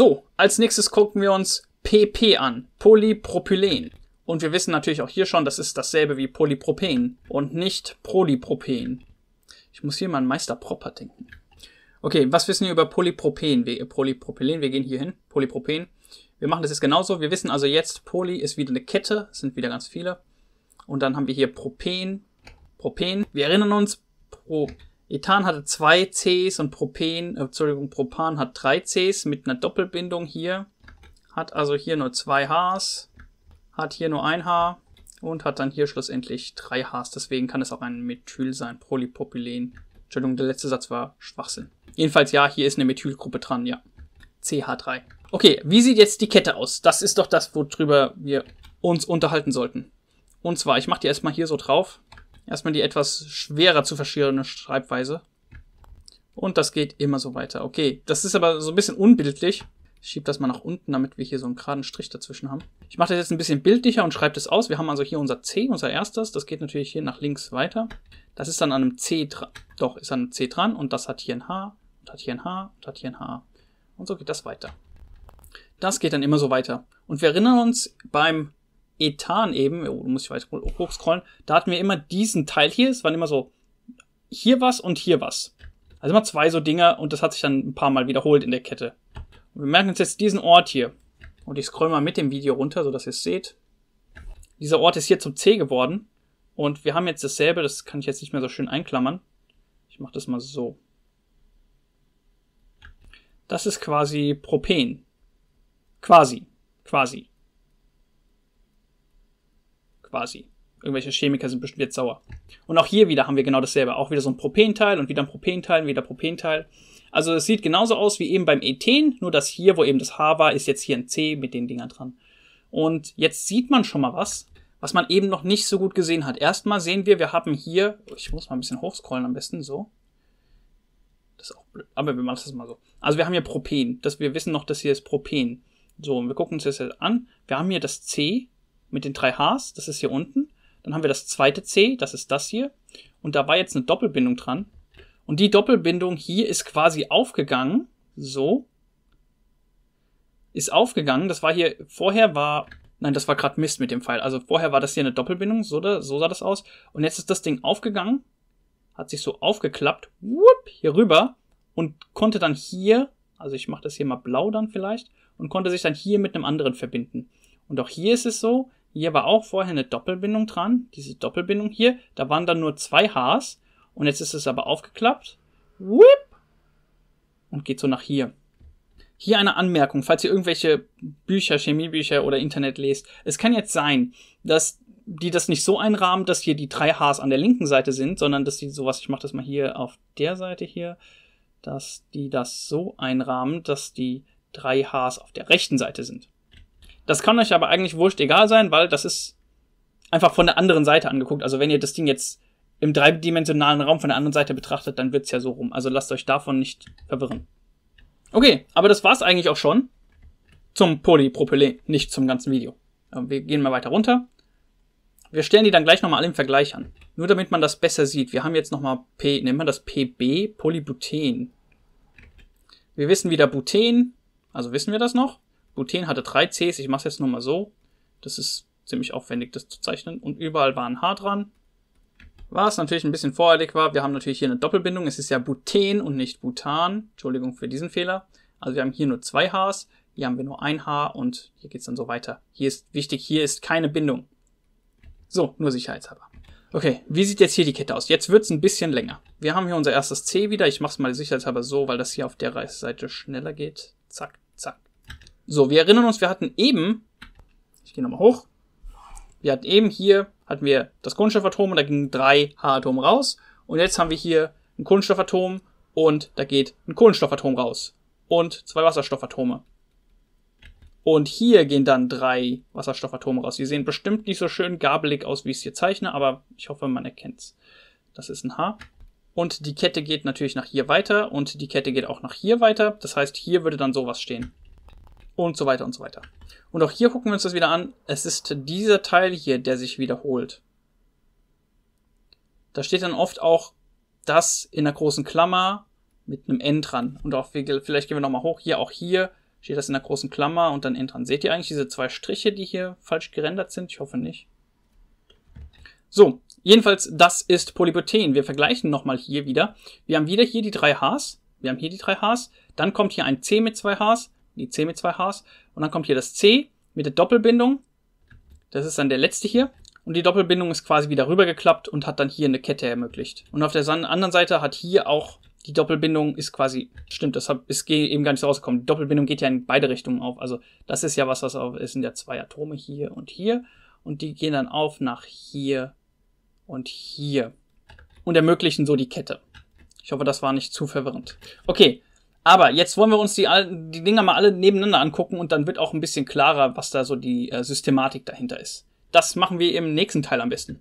So, als nächstes gucken wir uns PP an, Polypropylen. Und wir wissen natürlich auch hier schon, das ist dasselbe wie Polypropen und nicht Polypropen. Ich muss hier mal an Meister Proper denken. Okay, was wissen wir über Polypropen? Polypropylen, wir gehen hier hin, Polypropen. Wir machen das jetzt genauso. Wir wissen also jetzt, Poly ist wieder eine Kette, sind wieder ganz viele. Und dann haben wir hier Propen, Propen. Wir erinnern uns, Pro Ethan hatte zwei Cs und Propen, äh, Entschuldigung, Propan hat drei Cs mit einer Doppelbindung hier. Hat also hier nur zwei Hs, hat hier nur ein H und hat dann hier schlussendlich drei Hs. Deswegen kann es auch ein Methyl sein, Polypropylen. Entschuldigung, der letzte Satz war Schwachsinn. Jedenfalls ja, hier ist eine Methylgruppe dran, ja. CH3. Okay, wie sieht jetzt die Kette aus? Das ist doch das, worüber wir uns unterhalten sollten. Und zwar, ich mache die erstmal hier so drauf. Erstmal die etwas schwerer zu verschierende Schreibweise. Und das geht immer so weiter. Okay, das ist aber so ein bisschen unbildlich. Ich schiebe das mal nach unten, damit wir hier so einen geraden Strich dazwischen haben. Ich mache das jetzt ein bisschen bildlicher und schreibe das aus. Wir haben also hier unser C, unser erstes. Das geht natürlich hier nach links weiter. Das ist dann an einem C dran. Doch, ist an einem C dran. Und das hat hier ein H, und hat hier ein H, und hat hier ein H. Und so geht das weiter. Das geht dann immer so weiter. Und wir erinnern uns, beim Ethan eben, oh, muss ich weiter hochscrollen, da hatten wir immer diesen Teil hier, es waren immer so hier was und hier was. Also immer zwei so Dinger und das hat sich dann ein paar Mal wiederholt in der Kette. Und wir merken uns jetzt diesen Ort hier. Und ich scroll mal mit dem Video runter, sodass ihr es seht. Dieser Ort ist hier zum C geworden. Und wir haben jetzt dasselbe, das kann ich jetzt nicht mehr so schön einklammern. Ich mache das mal so. Das ist quasi Propen. Quasi. Quasi quasi. Irgendwelche Chemiker sind bestimmt jetzt sauer. Und auch hier wieder haben wir genau dasselbe. Auch wieder so ein Propenteil und wieder ein Propenteil und wieder Propenteil. Also es sieht genauso aus wie eben beim Ethen, nur dass hier, wo eben das H war, ist jetzt hier ein C mit den Dingern dran. Und jetzt sieht man schon mal was, was man eben noch nicht so gut gesehen hat. Erstmal sehen wir, wir haben hier, ich muss mal ein bisschen hochscrollen am besten, so. Das ist auch blöd, aber wir machen das mal so. Also wir haben hier Propen, das, wir wissen noch, dass hier ist Propen. So, und wir gucken uns das jetzt an. Wir haben hier das C, mit den drei Hs, das ist hier unten. Dann haben wir das zweite C, das ist das hier. Und da war jetzt eine Doppelbindung dran. Und die Doppelbindung hier ist quasi aufgegangen. So. Ist aufgegangen. Das war hier, vorher war, nein, das war gerade Mist mit dem Pfeil. Also vorher war das hier eine Doppelbindung. So, da, so sah das aus. Und jetzt ist das Ding aufgegangen. Hat sich so aufgeklappt. Whoop, hier rüber. Und konnte dann hier, also ich mache das hier mal blau dann vielleicht. Und konnte sich dann hier mit einem anderen verbinden. Und auch hier ist es so, hier war auch vorher eine Doppelbindung dran. Diese Doppelbindung hier, da waren dann nur zwei Hs. Und jetzt ist es aber aufgeklappt. Whip! Und geht so nach hier. Hier eine Anmerkung, falls ihr irgendwelche Bücher, Chemiebücher oder Internet lest. Es kann jetzt sein, dass die das nicht so einrahmen, dass hier die drei Hs an der linken Seite sind, sondern dass die sowas, ich mache das mal hier auf der Seite hier, dass die das so einrahmen, dass die drei Hs auf der rechten Seite sind. Das kann euch aber eigentlich wurscht egal sein, weil das ist einfach von der anderen Seite angeguckt. Also wenn ihr das Ding jetzt im dreidimensionalen Raum von der anderen Seite betrachtet, dann wird's ja so rum. Also lasst euch davon nicht verwirren. Okay, aber das war's eigentlich auch schon zum Polypropylen, nicht zum ganzen Video. Ähm, wir gehen mal weiter runter. Wir stellen die dann gleich nochmal alle im Vergleich an. Nur damit man das besser sieht. Wir haben jetzt nochmal P, nennen wir das PB, Polybuten. Wir wissen wieder Buten, also wissen wir das noch. Gluten hatte drei Cs, ich mache es jetzt nur mal so. Das ist ziemlich aufwendig, das zu zeichnen. Und überall war ein H dran. Was natürlich ein bisschen voreilig war, wir haben natürlich hier eine Doppelbindung. Es ist ja Buten und nicht Butan. Entschuldigung für diesen Fehler. Also wir haben hier nur zwei Hs, hier haben wir nur ein H und hier geht's dann so weiter. Hier ist wichtig, hier ist keine Bindung. So, nur sicherheitshalber. Okay, wie sieht jetzt hier die Kette aus? Jetzt wird's ein bisschen länger. Wir haben hier unser erstes C wieder. Ich mache es mal sicherheitshalber so, weil das hier auf der Reißseite schneller geht. Zack, zack, so, wir erinnern uns, wir hatten eben, ich gehe nochmal hoch, wir hatten eben hier, hatten wir das Kohlenstoffatom und da gingen drei H-Atome raus. Und jetzt haben wir hier ein Kohlenstoffatom und da geht ein Kohlenstoffatom raus. Und zwei Wasserstoffatome. Und hier gehen dann drei Wasserstoffatome raus. Die sehen bestimmt nicht so schön gabelig aus, wie ich es hier zeichne, aber ich hoffe, man erkennt's. Das ist ein H. Und die Kette geht natürlich nach hier weiter und die Kette geht auch nach hier weiter. Das heißt, hier würde dann sowas stehen und so weiter und so weiter. Und auch hier gucken wir uns das wieder an. Es ist dieser Teil hier, der sich wiederholt. Da steht dann oft auch das in einer großen Klammer mit einem N dran. Und auch, vielleicht gehen wir nochmal hoch. Hier, auch hier steht das in einer großen Klammer und dann N dran. Seht ihr eigentlich diese zwei Striche, die hier falsch gerendert sind? Ich hoffe nicht. So, jedenfalls, das ist Polypythen. Wir vergleichen nochmal hier wieder. Wir haben wieder hier die drei Hs. Wir haben hier die drei Hs. Dann kommt hier ein C mit zwei Hs die C mit zwei Hs. Und dann kommt hier das C mit der Doppelbindung. Das ist dann der letzte hier. Und die Doppelbindung ist quasi wieder rübergeklappt und hat dann hier eine Kette ermöglicht. Und auf der anderen Seite hat hier auch die Doppelbindung ist quasi, stimmt, das ist eben gar nicht so rausgekommen. Die Doppelbindung geht ja in beide Richtungen auf. Also das ist ja was, was auf, es sind ja zwei Atome hier und hier. Und die gehen dann auf nach hier und hier. Und ermöglichen so die Kette. Ich hoffe, das war nicht zu verwirrend. Okay, aber jetzt wollen wir uns die, die Dinger mal alle nebeneinander angucken und dann wird auch ein bisschen klarer, was da so die äh, Systematik dahinter ist. Das machen wir im nächsten Teil am besten.